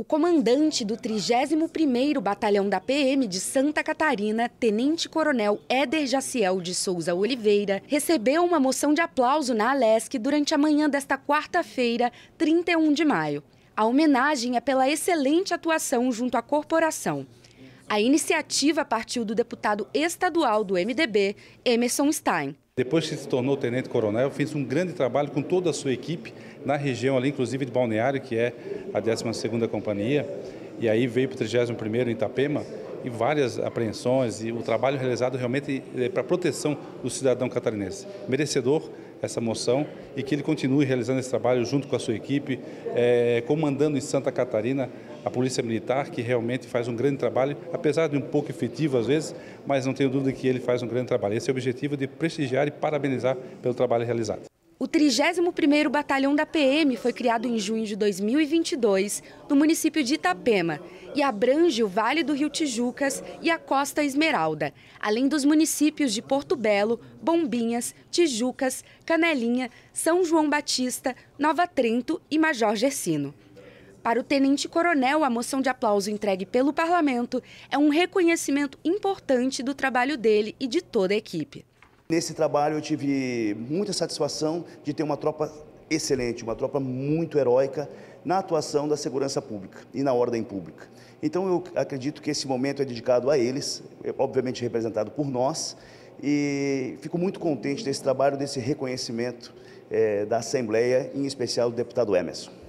o comandante do 31º Batalhão da PM de Santa Catarina, Tenente Coronel Éder Jaciel de Souza Oliveira, recebeu uma moção de aplauso na Alesc durante a manhã desta quarta-feira, 31 de maio. A homenagem é pela excelente atuação junto à corporação. A iniciativa partiu do deputado estadual do MDB, Emerson Stein. Depois que se tornou tenente-coronel, fez um grande trabalho com toda a sua equipe na região ali, inclusive de Balneário, que é a 12ª Companhia, e aí veio para o 31º em Itapema, e várias apreensões e o trabalho realizado realmente é para a proteção do cidadão catarinense. Merecedor essa moção e que ele continue realizando esse trabalho junto com a sua equipe, é, comandando em Santa Catarina a Polícia Militar, que realmente faz um grande trabalho, apesar de um pouco efetivo às vezes, mas não tenho dúvida que ele faz um grande trabalho. Esse é o objetivo de prestigiar e parabenizar pelo trabalho realizado. O 31º Batalhão da PM foi criado em junho de 2022 no município de Itapema e abrange o Vale do Rio Tijucas e a Costa Esmeralda, além dos municípios de Porto Belo, Bombinhas, Tijucas, Canelinha, São João Batista, Nova Trento e Major Gersino. Para o tenente-coronel, a moção de aplauso entregue pelo parlamento é um reconhecimento importante do trabalho dele e de toda a equipe. Nesse trabalho eu tive muita satisfação de ter uma tropa excelente, uma tropa muito heróica na atuação da segurança pública e na ordem pública. Então eu acredito que esse momento é dedicado a eles, é obviamente representado por nós, e fico muito contente desse trabalho, desse reconhecimento é, da Assembleia, em especial do deputado Emerson.